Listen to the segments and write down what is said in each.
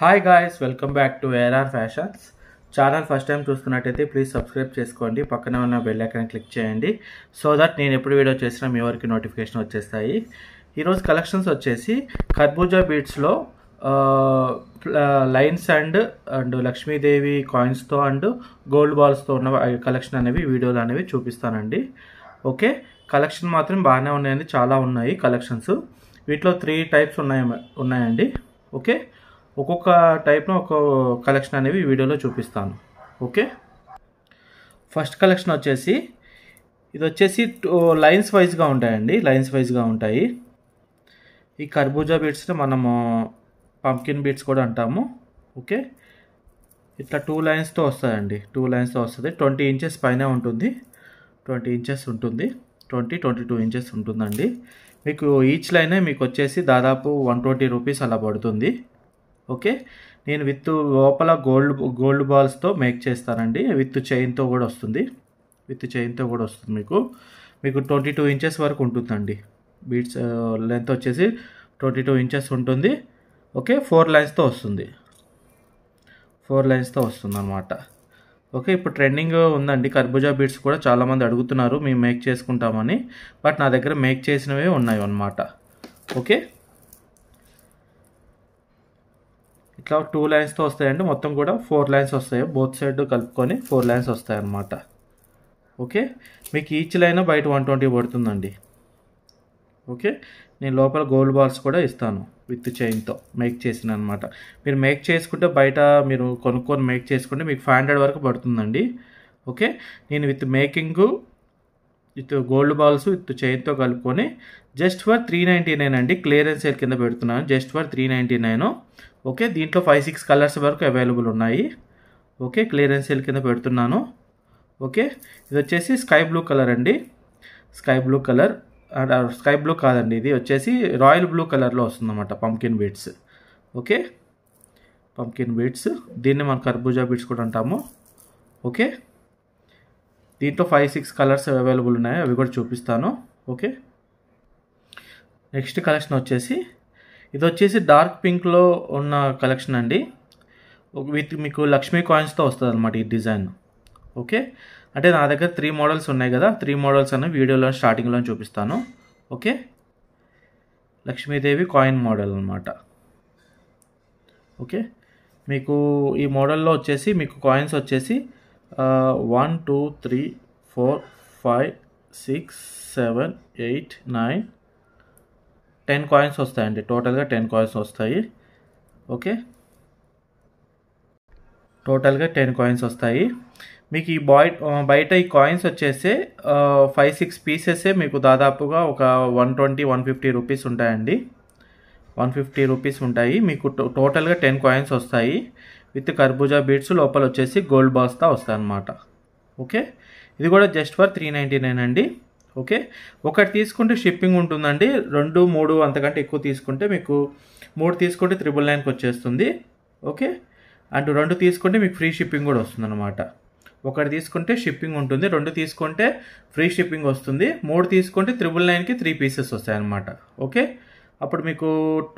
hi guys welcome back to ARR fashions channel first time చూస్తున్నట్టయితే please subscribe చేసుకోండి పక్కన ఉన్న బెల్ ఐకాన్ క్లిక్ చేయండి సో దట్ నేను ఎప్పుడు వీడియో చేసినా మీ వరకు నోటిఫికేషన్ వచ్చేస్తాయి ఈరోజు కలెక్షన్స్ వచ్చేసి కర్బూజా బీట్స్లో లైన్స్ అండ్ అండ్ లక్ష్మీదేవి కాయిన్స్తో అండ్ గోల్డ్ బాల్స్తో ఉన్న కలెక్షన్ అనేవి వీడియోలు అనేవి చూపిస్తానండి ఓకే కలెక్షన్ మాత్రం బాగానే ఉన్నాయండి చాలా ఉన్నాయి కలెక్షన్స్ వీటిలో త్రీ టైప్స్ ఉన్నాయి ఉన్నాయండి ఓకే ఒక్కొక్క టైప్ను ఒక కలెక్షన్ అనేవి వీడియోలో చూపిస్తాను ఓకే ఫస్ట్ కలెక్షన్ వచ్చేసి ఇది వచ్చేసి లైన్స్ వైజ్గా ఉంటాయండి లైన్స్ వైజ్గా ఉంటాయి ఈ కర్బూజా బీట్స్ని మనము పంకిన్ బీట్స్ కూడా అంటాము ఓకే ఇట్లా టూ లైన్స్తో వస్తుందండి టూ లైన్స్తో వస్తుంది ట్వంటీ ఇంచెస్ పైన ఉంటుంది ట్వంటీ ఇంచెస్ ఉంటుంది ట్వంటీ ట్వంటీ టూ ఇంచెస్ ఉంటుందండి మీకు ఈచ్ లైనే మీకు వచ్చేసి దాదాపు వన్ ట్వంటీ రూపీస్ అలా పడుతుంది ఓకే నేను విత్ లోపల గోల్డ్ గోల్డ్ బాల్స్తో మేక్ చేస్తానండి విత్ చైన్తో కూడా వస్తుంది విత్ చైన్తో కూడా వస్తుంది మీకు మీకు ట్వంటీ టూ ఇంచెస్ వరకు ఉంటుందండి బీట్స్ లెంత్ వచ్చేసి ట్వంటీ టూ ఇంచెస్ ఉంటుంది ఓకే ఫోర్ లైన్స్తో వస్తుంది ఫోర్ లైన్స్తో వస్తుంది అనమాట ఓకే ఇప్పుడు ట్రెండింగ్ ఉందండి కర్బూజా బీట్స్ కూడా చాలామంది అడుగుతున్నారు మేము మేక్ చేసుకుంటామని బట్ నా దగ్గర మేక్ చేసినవే ఉన్నాయి అన్నమాట ఓకే ఇట్లా టూ లైన్స్తో వస్తాయండి మొత్తం కూడా ఫోర్ లైన్స్ వస్తాయి బోత్ సైడ్ కలుపుకొని ఫోర్ లైన్స్ వస్తాయి అన్నమాట ఓకే మీకు ఈచ్ లైన్ బయట వన్ ట్వంటీ పడుతుందండి ఓకే నేను లోపల గోల్డ్ బాల్స్ కూడా ఇస్తాను విత్ చైన్తో మేక్ చేసిన అనమాట మీరు మేక్ చేసుకుంటే బయట మీరు కొనుక్కొని మేక్ చేసుకుంటే మీకు ఫైవ్ హండ్రెడ్ వరకు పడుతుందండి ఓకే నేను with making with gold balls with చైన్తో కలుపుకొని just for three ninety nine అండి క్లియరెన్స్ సేల్ కింద పెడుతున్నాను just for three ninety nine okay దీంట్లో ఫైవ్ సిక్స్ కలర్స్ వరకు అవైలబుల్ ఉన్నాయి ఓకే క్లియరెన్స్ సేల్ కింద పెడుతున్నాను ఓకే ఇది వచ్చేసి స్కై బ్లూ కలర్ అండి sky blue colour sky blue కాదండి ఇది వచ్చేసి రాయల్ బ్లూ కలర్లో వస్తుందన్నమాట pumpkin beads okay pumpkin beads దీన్ని మనం కర్బూజా బీట్స్ కూడా అంటాము ఓకే దీంట్లో ఫైవ్ సిక్స్ కలర్స్ అవైలబుల్ ఉన్నాయి అవి కూడా చూపిస్తాను ఓకే నెక్స్ట్ కలెక్షన్ వచ్చేసి ఇది వచ్చేసి డార్క్ పింక్లో ఉన్న కలెక్షన్ అండి విత్ మీకు లక్ష్మీ కాయిన్స్తో వస్తుంది అనమాట ఈ డిజైన్ ఓకే అంటే నా దగ్గర త్రీ మోడల్స్ ఉన్నాయి కదా త్రీ మోడల్స్ అనేవి వీడియోలో స్టార్టింగ్లో చూపిస్తాను ఓకే లక్ష్మీదేవి కాయిన్ మోడల్ అనమాట ఓకే మీకు ఈ మోడల్లో వచ్చేసి మీకు కాయిన్స్ వచ్చేసి one two three four five six seven eight nine ten coins వస్తాయండి టోటల్గా టెన్ కాయిన్స్ వస్తాయి ఓకే టోటల్గా టెన్ కాయిన్స్ వస్తాయి మీకు ఈ బాయ్ బయట ఈ కాయిన్స్ వచ్చేసి ఫైవ్ సిక్స్ పీసెసే మీకు దాదాపుగా ఒక one twenty one fifty rupees ఉంటాయండి వన్ ఫిఫ్టీ రూపీస్ ఉంటాయి మీకు టోటల్గా టెన్ కాయిన్స్ వస్తాయి విత్ కర్బూజా బీట్స్ లోపల వచ్చేసి గోల్డ్ బాస్తా వస్తాయి అన్నమాట ఓకే ఇది కూడా just for three ninety nine అండి ఓకే ఒకటి తీసుకుంటే షిప్పింగ్ ఉంటుందండి రెండు మూడు అంతకంటే ఎక్కువ తీసుకుంటే మీకు మూడు తీసుకుంటే త్రిబుల్ నైన్కి వచ్చేస్తుంది ఓకే అండ్ రెండు తీసుకుంటే మీకు ఫ్రీ షిప్పింగ్ కూడా వస్తుందన్నమాట ఒకటి తీసుకుంటే షిప్పింగ్ ఉంటుంది రెండు తీసుకుంటే ఫ్రీ షిప్పింగ్ వస్తుంది మూడు తీసుకుంటే త్రిబుల్ నైన్కి త్రీ పీసెస్ వస్తాయన్నమాట ఓకే అప్పుడు మీకు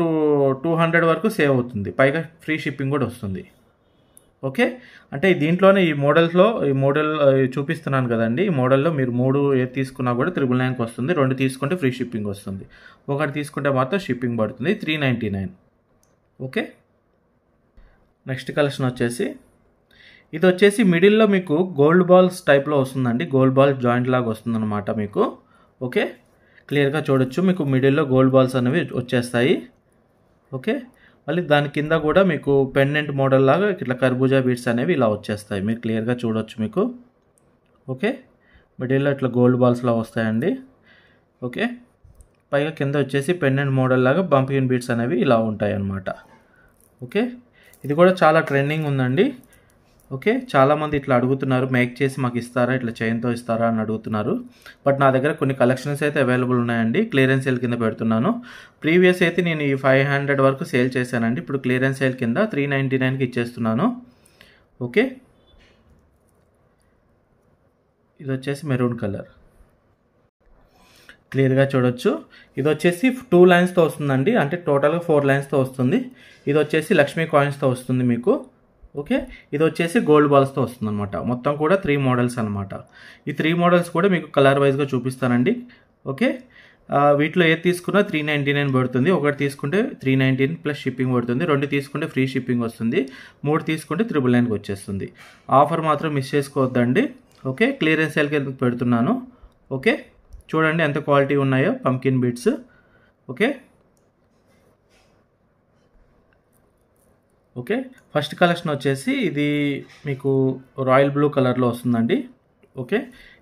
టూ టూ హండ్రెడ్ వరకు సేవ్ అవుతుంది పైగా ఫ్రీ షిప్పింగ్ కూడా వస్తుంది ఓకే అంటే దీంట్లోనే ఈ మోడల్స్లో ఈ మోడల్ చూపిస్తున్నాను కదండి ఈ మోడల్లో మీరు మూడు ఏది తీసుకున్నా కూడా త్రిబుల్ నైన్కి వస్తుంది రెండు తీసుకుంటే ఫ్రీ షిప్పింగ్ వస్తుంది ఒకటి తీసుకుంటే మాత్రం షిప్పింగ్ పడుతుంది three ninety nine okay next collection వచ్చేసి ఇది వచ్చేసి మిడిల్లో మీకు గోల్డ్ బాల్స్ టైప్లో వస్తుందండి గోల్డ్ బాల్ జాయింట్ లాగా వస్తుందన్నమాట మీకు ఓకే క్లియర్గా చూడొచ్చు మీకు మిడిల్లో గోల్డ్ బాల్స్ అనేవి వచ్చేస్తాయి ఓకే మళ్ళీ దాని కింద కూడా మీకు పెండెంట్ మోడల్ లాగా ఇట్లా కర్బూజా బీట్స్ అనేవి ఇలా వచ్చేస్తాయి మీరు క్లియర్గా చూడొచ్చు మీకు ఓకే మిడిల్లో ఇట్లా గోల్డ్ బాల్స్లా వస్తాయండి ఓకే పైగా కింద వచ్చేసి పెండెంట్ మోడల్ లాగా బంపిన్ బీట్స్ అనేవి ఇలా ఉంటాయి అన్నమాట ఓకే ఇది కూడా చాలా ట్రెండింగ్ ఉందండి ఓకే చాలామంది ఇట్లా అడుగుతున్నారు మేక్ చేసి మాకు ఇస్తారా ఇట్లా చైన్తో ఇస్తారా అని అడుగుతున్నారు బట్ నా దగ్గర కొన్ని కలెక్షన్స్ అయితే అవైలబుల్ ఉన్నాయండి క్లియరెన్స్ సేల్ కింద పెడుతున్నాను ప్రీవియస్ అయితే నేను ఈ ఫైవ్ హండ్రెడ్ వరకు సేల్ చేశానండి ఇప్పుడు క్లియరెన్స్ సేల్ కింద త్రీ నైంటీ నైన్కి ఇచ్చేస్తున్నాను ఓకే ఇది వచ్చేసి మెరూన్ కలర్ క్లియర్గా చూడొచ్చు ఇది వచ్చేసి టూ లైన్స్తో వస్తుందండి అంటే టోటల్గా ఫోర్ లైన్స్తో వస్తుంది ఇది వచ్చేసి లక్ష్మీ కాయిన్స్తో వస్తుంది మీకు ఓకే ఇది వచ్చేసి గోల్డ్ బాల్స్తో వస్తుందన్నమాట మొత్తం కూడా త్రీ మోడల్స్ అనమాట ఈ త్రీ మోడల్స్ కూడా మీకు కలర్ వైజ్గా చూపిస్తానండి ఓకే వీటిలో ఏది తీసుకున్నా త్రీ నైంటీ నైన్ పడుతుంది ఒకటి తీసుకుంటే త్రీ నైంటీన్ ప్లస్ షిప్పింగ్ పడుతుంది రెండు తీసుకుంటే ఫ్రీ షిప్పింగ్ వస్తుంది మూడు తీసుకుంటే త్రిబుల్ నైన్కి వచ్చేస్తుంది ఆఫర్ మాత్రం మిస్ చేసుకోవద్దండి ఓకే క్లియరెన్స్ సేల్కి పెడుతున్నాను ఓకే చూడండి ఎంత క్వాలిటీ ఉన్నాయో pumpkin beads okay okay first collection వచ్చేసి ఇది మీకు రాయల్ బ్లూ కలర్లో వస్తుందండి ఓకే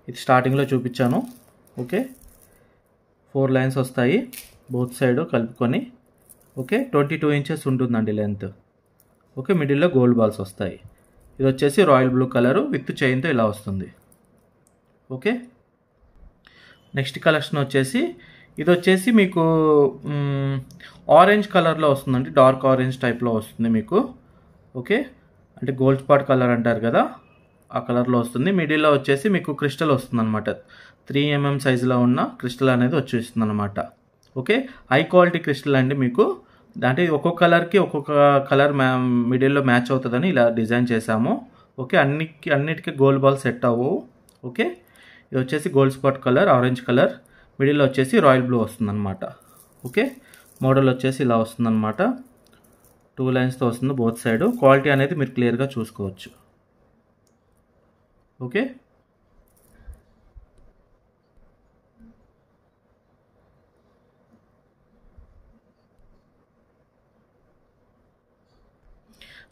ఇది స్టార్టింగ్లో చూపించాను ఓకే ఫోర్ లైన్స్ వస్తాయి బోత్ సైడ్ కలుపుకొని ఓకే ట్వంటీ టూ ఇంచెస్ ఉంటుందండి లెంత్ ఓకే మిడిల్లో గోల్డ్ బాల్స్ వస్తాయి ఇది వచ్చేసి రాయల్ బ్లూ కలరు విత్ చైన్తో ఇలా వస్తుంది ఓకే నెక్స్ట్ కలెక్షన్ వచ్చేసి ఇది వచ్చేసి మీకు ఆరెంజ్ కలర్లో వస్తుందండి డార్క్ ఆరెంజ్ టైప్లో వస్తుంది మీకు ఓకే అంటే గోల్డ్ స్పాట్ కలర్ అంటారు కదా ఆ కలర్లో వస్తుంది మిడిల్లో వచ్చేసి మీకు క్రిస్టల్ వస్తుంది అనమాట త్రీ ఎంఎం సైజులో ఉన్న క్రిస్టల్ అనేది వచ్చేస్తుంది అనమాట ఓకే హై క్వాలిటీ క్రిస్టల్ అండి మీకు అంటే ఒక్కొక్క కలర్కి ఒక్కొక్క కలర్ మ్యా మిడిల్లో మ్యాచ్ అవుతుందని ఇలా డిజైన్ చేశాము ఓకే అన్ని అన్నిటికీ గోల్డ్ బాల్ సెట్ అవ్వవు ఓకే ఇది వచ్చేసి gold spot colour orange colour middle వచ్చేసి రాయల్ బ్లూ వస్తుందన్నమాట ఓకే మోడల్ వచ్చేసి ఇలా వస్తుందన్నమాట టూ లైన్స్తో వస్తుంది బోత్ సైడ్ క్వాలిటీ అనేది మీరు క్లియర్గా చూసుకోవచ్చు ఓకే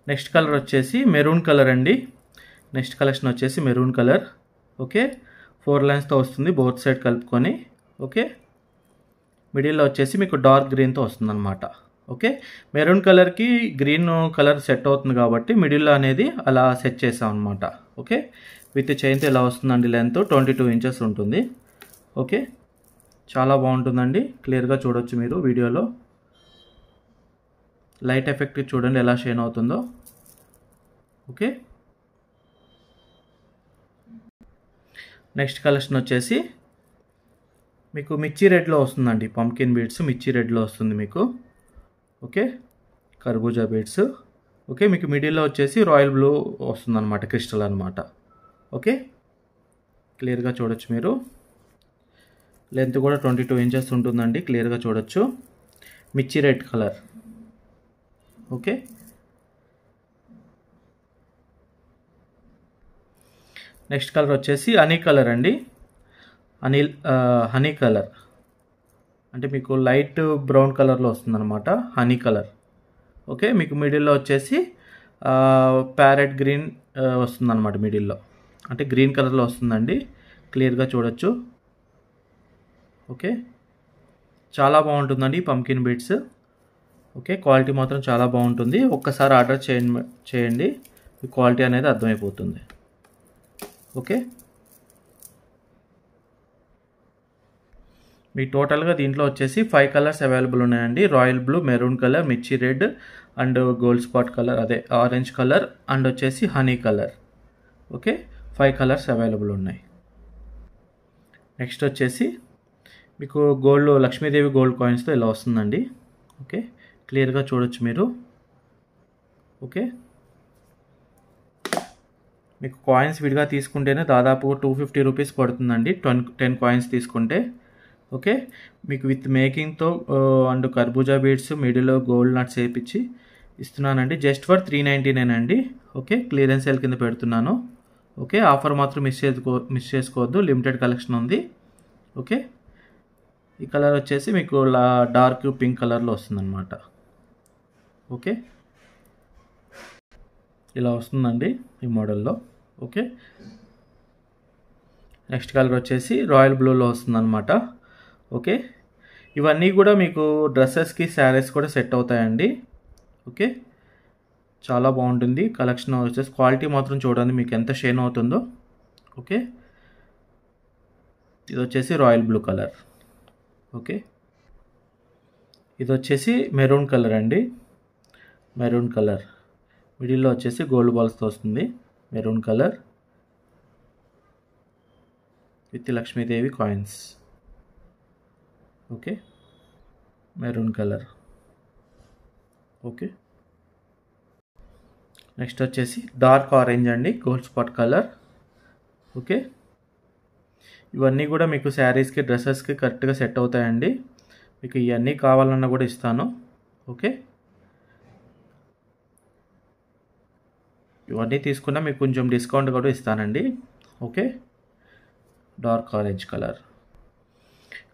నెక్స్ట్ కలర్ వచ్చేసి మెరూన్ కలర్ అండి నెక్స్ట్ కలెక్షన్ వచ్చేసి మెరూన్ కలర్ ఓకే ఫోర్ లైన్స్తో వస్తుంది బోత్ సైడ్ కలుపుకొని ఓకే మిడిల్లో వచ్చేసి మీకు డార్క్ గ్రీన్తో వస్తుందన్నమాట ఓకే మెరూన్ కలర్కి గ్రీన్ కలర్ సెట్ అవుతుంది కాబట్టి మిడిల్ అనేది అలా సెట్ చేసాం అనమాట ఓకే విత్ చైన్తో ఎలా వస్తుందండి లెంత్ ట్వంటీ టూ ఇంచెస్ ఉంటుంది ఓకే చాలా బాగుంటుందండి క్లియర్గా చూడొచ్చు మీరు వీడియోలో లైట్ ఎఫెక్ట్ చూడండి ఎలా షైన్ అవుతుందో ఓకే నెక్స్ట్ కలెక్షన్ వచ్చేసి మీకు మిర్చి రెడ్లో వస్తుందండి పంకిన్ బీడ్స్ మిర్చి రెడ్లో వస్తుంది మీకు ఓకే కర్బూజా బీడ్స్ ఓకే మీకు మిడిల్లో వచ్చేసి రాయల్ బ్లూ వస్తుందన్నమాట క్రిస్టల్ అనమాట ఓకే క్లియర్గా చూడొచ్చు మీరు లెంత్ కూడా ట్వంటీ టూ ఇంచెస్ ఉంటుందండి క్లియర్గా చూడొచ్చు మిర్చి red colour okay next colour వచ్చేసి అనీ కలర్ అండి హనీ హనీ కలర్ అంటే మీకు లైట్ బ్రౌన్ కలర్లో వస్తుందన్నమాట హనీ కలర్ ఓకే మీకు మిడిల్లో వచ్చేసి ప్యారెట్ గ్రీన్ వస్తుందన్నమాట మిడిల్లో అంటే గ్రీన్ కలర్లో వస్తుందండి క్లియర్గా చూడొచ్చు ఓకే చాలా బాగుంటుందండి పంకిన్ బీట్స్ ఓకే క్వాలిటీ మాత్రం చాలా బాగుంటుంది ఒక్కసారి ఆర్డర్ చేయండి చేయండి క్వాలిటీ అనేది అర్థమైపోతుంది ఓకే మీకు టోటల్గా దీంట్లో వచ్చేసి ఫైవ్ కలర్స్ అవైలబుల్ ఉన్నాయండి రాయల్ బ్లూ మెరూన్ కలర్ మిర్చి red and gold spot colour అదే ఆరెంజ్ కలర్ అండ్ వచ్చేసి honey colour okay five colours available ఉన్నాయి నెక్స్ట్ వచ్చేసి మీకు గోల్డ్ లక్ష్మీదేవి గోల్డ్ కాయిన్స్తో ఇలా వస్తుందండి ఓకే క్లియర్గా చూడొచ్చు మీరు ఓకే మీకు కాయిన్స్ విడిగా తీసుకుంటేనే దాదాపు టూ ఫిఫ్టీ రూపీస్ పడుతుందండి ట్వెన్ టెన్ కాయిన్స్ తీసుకుంటే ఓకే మీకు విత్ మేకింగ్తో అండ్ కర్బూజా బీడ్స్ మిడిల్లో గోల్డ్ నట్స్ వేయించి ఇస్తున్నానండి just for three ninety nine అండి ఓకే క్లియరెన్స్ సేల్ కింద పెడుతున్నాను ఓకే ఆఫర్ మాత్రం మిస్ చేసుకో మిస్ చేసుకోవద్దు లిమిటెడ్ కలెక్షన్ ఉంది ఓకే ఈ కలర్ వచ్చేసి మీకు డార్క్ పింక్ కలర్లో వస్తుందన్నమాట ఓకే ఇలా వస్తుందండి ఈ మోడల్లో ఓకే నెక్స్ట్ కలర్ వచ్చేసి రాయల్ బ్లూలో వస్తుందన్నమాట ఓకే ఇవన్నీ కూడా మీకు డ్రెస్సెస్కి శారీస్ కూడా సెట్ అవుతాయండి ఓకే చాలా బాగుంటుంది కలెక్షన్ వచ్చేసి క్వాలిటీ మాత్రం చూడండి మీకు ఎంత షేన్ అవుతుందో ఓకే ఇది వచ్చేసి రాయల్ బ్లూ కలర్ ఓకే ఇది వచ్చేసి మెరూన్ కలర్ అండి మెరూన్ కలర్ మిడిల్లో వచ్చేసి గోల్డ్ బాల్స్తో వస్తుంది maroon colour with Lakshmidevi coins okay maroon colour okay next వచ్చేసి డార్క్ ఆరెంజ్ అండి గోల్డ్ స్పాట్ కలర్ ఓకే ఇవన్నీ కూడా మీకు శారీస్కి డ్రెస్సెస్కి కరెక్ట్గా సెట్ అవుతాయండి మీకు ఇవన్నీ కావాలన్నా కూడా ఇస్తాను ఓకే ఇవన్నీ తీసుకున్నా మీకు కొంచెం డిస్కౌంట్ కూడా ఇస్తానండి okay dark orange colour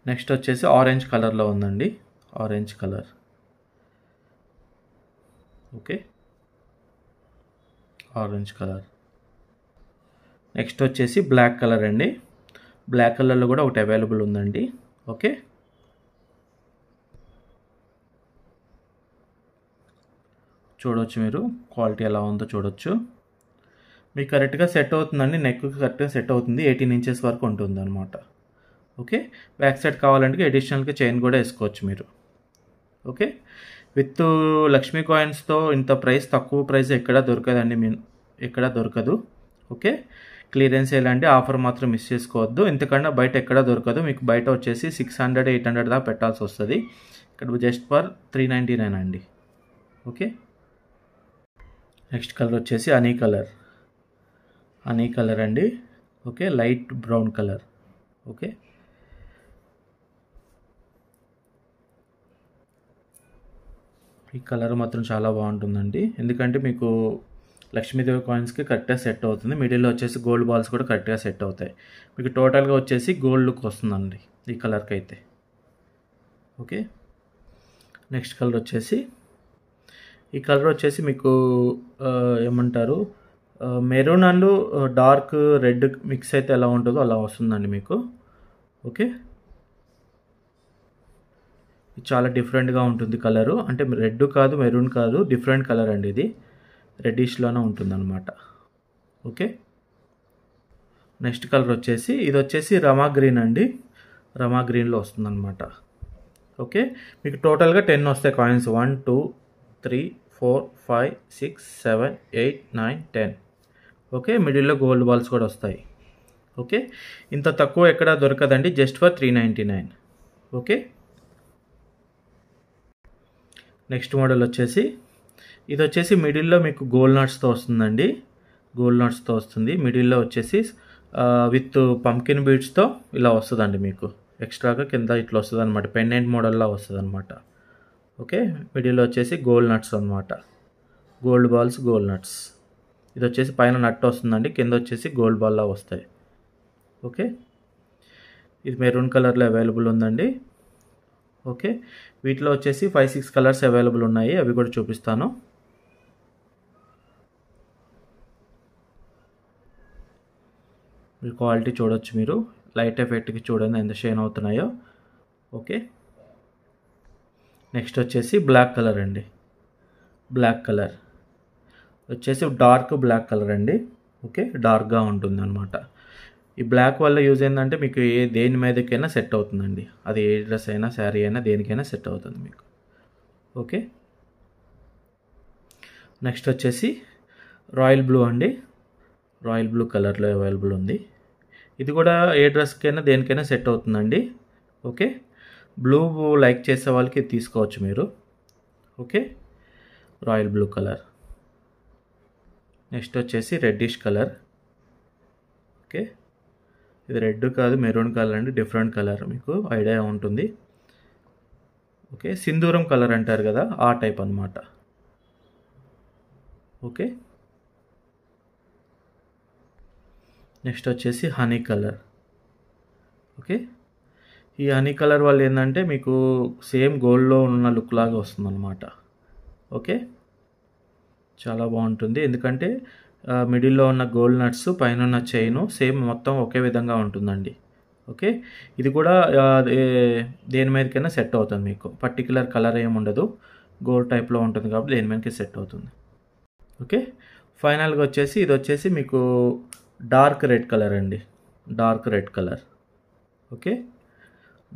next వచ్చేసి ఆరెంజ్ కలర్లో ఉందండి orange colour okay orange colour next వచ్చేసి బ్లాక్ కలర్ అండి బ్లాక్ కలర్లో కూడా ఒకటి అవైలబుల్ ఉందండి ఓకే చూడవచ్చు మీరు క్వాలిటీ ఎలా ఉందో చూడవచ్చు మీకు కరెక్ట్గా సెట్ అవుతుందండి నెక్కి కరెక్ట్గా సెట్ అవుతుంది ఎయిటీన్ ఇంచెస్ వరకు ఉంటుంది అనమాట ఓకే బ్యాక్ సైడ్ కావాలంటే అడిషనల్గా చైన్ కూడా వేసుకోవచ్చు మీరు ఓకే విత్ లక్ష్మీ కాయిన్స్తో ఇంత ప్రైస్ తక్కువ ప్రైస్ ఎక్కడా దొరకదండి మీ ఎక్కడా దొరకదు ఓకే క్లియరెన్స్ ఎలాంటి ఆఫర్ మాత్రం మిస్ చేసుకోవద్దు ఇంతకన్నా బయట ఎక్కడా దొరకదు మీకు బయట వచ్చేసి సిక్స్ హండ్రెడ్ ఎయిట్ హండ్రెడ్ దాకా పెట్టాల్సి వస్తుంది ఇక్కడ just for three ninety nine అండి ఓకే నెక్స్ట్ కలర్ వచ్చేసి అనీ కలర్ అనీ కలర్ అండి okay light brown colour okay ఈ కలర్ మాత్రం చాలా బాగుంటుందండి ఎందుకంటే మీకు లక్ష్మీదేవి కాయిన్స్కి కరెక్ట్గా సెట్ అవుతుంది మిడిల్లో వచ్చేసి గోల్డ్ బాల్స్ కూడా కరెక్ట్గా సెట్ అవుతాయి మీకు టోటల్గా వచ్చేసి గోల్డ్ లుక్ వస్తుందండి ఈ కలర్కి అయితే ఓకే నెక్స్ట్ కలర్ వచ్చేసి ఈ కలర్ వచ్చేసి మీకు ఏమంటారు maroon and dark red mix అయితే ఎలా ఉంటుందో అలా వస్తుందండి మీకు ఓకే చాలా డిఫరెంట్గా ఉంటుంది కలరు అంటే రెడ్ కాదు మెరూన్ కాదు డిఫరెంట్ కలర్ అండి ఇది రెడ్డిష్లోనే ఉంటుంది అనమాట ఓకే నెక్స్ట్ కలర్ వచ్చేసి ఇది వచ్చేసి రమా గ్రీన్ అండి రమా గ్రీన్లో అనమాట ఓకే మీకు టోటల్గా టెన్ వస్తాయి coins one two three four five six seven eight nine ten okay మిడిల్లో గోల్డ్ బాల్స్ కూడా వస్తాయి ఓకే ఇంత తక్కువ ఎక్కడ దొరకదండి just for three ninety nine okay next model వచ్చేసి ఇది వచ్చేసి మిడిల్లో మీకు గోల్డ్ నాట్స్తో వస్తుందండి గోల్డ్ నాట్స్తో వస్తుంది మిడిల్లో వచ్చేసి విత్ పంకిన్ బీడ్స్తో ఇలా వస్తుందండి మీకు ఎక్స్ట్రాగా కింద ఇట్లా వస్తుంది అనమాట పెండెంట్ మోడల్లా వస్తుంది అనమాట ఓకే మిడిల్లో వచ్చేసి గోల్డ్ నట్స్ అనమాట గోల్డ్ బాల్స్ గోల్డ్ నట్స్ ఇది వచ్చేసి పైన నట్ వస్తుందండి కింద వచ్చేసి గోల్డ్ బాల్లా వస్తాయి ఓకే ఇది మెరూన్ కలర్లో అవైలబుల్ ఉందండి ఓకే వీటిలో వచ్చేసి ఫైవ్ సిక్స్ కలర్స్ అవైలబుల్ ఉన్నాయి అవి కూడా చూపిస్తాను క్వాలిటీ చూడొచ్చు మీరు లైట్ ఎఫెక్ట్కి చూడండి ఎంత షైన్ అవుతున్నాయో ఓకే నెక్స్ట్ వచ్చేసి బ్లాక్ కలర్ అండి బ్లాక్ కలర్ వచ్చేసి డార్క్ బ్లాక్ కలర్ అండి ఓకే డార్క్గా ఉంటుంది అనమాట ఈ బ్లాక్ వల్ల యూజ్ ఏంటంటే మీకు ఏ దేని మీదకైనా సెట్ అవుతుందండి అది ఏ డ్రెస్ అయినా శారీ అయినా దేనికైనా సెట్ అవుతుంది మీకు ఓకే నెక్స్ట్ వచ్చేసి రాయల్ బ్లూ అండి రాయల్ బ్లూ కలర్లో అవైలబుల్ ఉంది ఇది కూడా ఏ డ్రెస్కైనా దేనికైనా సెట్ అవుతుందండి ఓకే బ్లూ లైక్ చేసే వాళ్ళకి తీసుకోవచ్చు మీరు okay royal blue colour next వచ్చేసి రెడ్డిష్ కలర్ ఓకే ఇది రెడ్ కాదు మెరూన్ కలర్ అండి డిఫరెంట్ కలర్ మీకు ఐడియా ఉంటుంది ఓకే సింధూరం కలర్ అంటారు కదా ఆ టైప్ అనమాట ఓకే నెక్స్ట్ వచ్చేసి హనీ కలర్ ఓకే ఈ హనీ కలర్ వాళ్ళు ఏంటంటే మీకు సేమ్ గోల్డ్లో ఉన్న లుక్ లాగా వస్తుందన్నమాట ఓకే చాలా బాగుంటుంది ఎందుకంటే మిడిల్లో ఉన్న గోల్డ్ నట్స్ పైన ఉన్న చైను సేమ్ మొత్తం ఒకే విధంగా ఉంటుందండి ఓకే ఇది కూడా దేని మీదకైనా సెట్ అవుతుంది మీకు పర్టికులర్ కలర్ ఏమి ఉండదు గోల్డ్ టైప్లో ఉంటుంది కాబట్టి దేని మీదకి సెట్ అవుతుంది ఓకే ఫైనల్గా వచ్చేసి ఇది వచ్చేసి మీకు డార్క్ రెడ్ కలర్ అండి dark red colour okay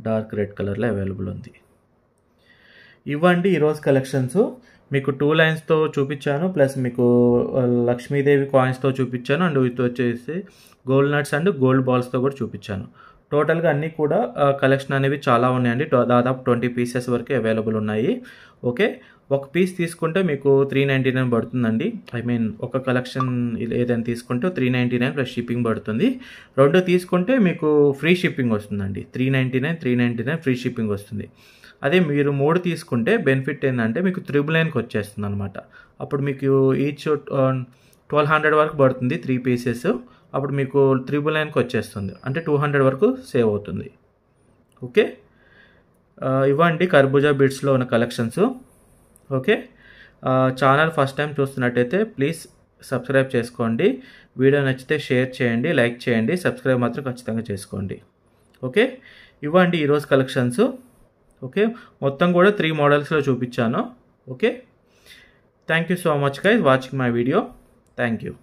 dark red కలర్లో అవైలబుల్ ఉంది ఇవ్వండి ఈరోజు కలెక్షన్స్ మీకు టూ లైన్స్తో చూపించాను ప్లస్ మీకు లక్ష్మీదేవి కాయిన్స్తో చూపించాను అండ్ విత్ వచ్చేసి గోల్డ్ నట్స్ అండ్ గోల్డ్ బాల్స్తో కూడా చూపించాను టోటల్గా అన్నీ కూడా కలెక్షన్ అనేవి చాలా ఉన్నాయండి దాదాపు ట్వంటీ పీసెస్ వరకు అవైలబుల్ ఉన్నాయి ఓకే ఒక పీస్ తీసుకుంటే మీకు త్రీ నైంటీ నైన్ పడుతుందండి ఐ మీన్ ఒక కలెక్షన్ ఏదైనా తీసుకుంటే three ninety nine plus shipping పడుతుంది రెండు తీసుకుంటే మీకు ఫ్రీ షిప్పింగ్ వస్తుందండి three ninety nine three ninety nine free shipping వస్తుంది అదే మీరు మూడు తీసుకుంటే బెనిఫిట్ ఏంటంటే మీకు త్రిబుల్ నైన్కి వచ్చేస్తుంది అనమాట అప్పుడు మీకు ఈచ్ ట్వెల్వ్ హండ్రెడ్ వరకు పడుతుంది త్రీ పీసెస్ అప్పుడు మీకు త్రిబుల్ నైన్కి వచ్చేస్తుంది అంటే టూ హండ్రెడ్ వరకు సేవ్ అవుతుంది ఓకే ఇవ్వండి కర్బూజా బిడ్స్లో ఉన్న collections okay channel first time చూస్తున్నట్టయితే ప్లీజ్ సబ్స్క్రైబ్ చేసుకోండి వీడియో నచ్చితే షేర్ చేయండి లైక్ చేయండి సబ్స్క్రైబ్ మాత్రం ఖచ్చితంగా చేసుకోండి ఓకే ఇవ్వండి ఈరోజు కలెక్షన్స్ ఓకే మొత్తం కూడా త్రీ మోడల్స్లో చూపించాను okay thank you so much guys watching my video thank you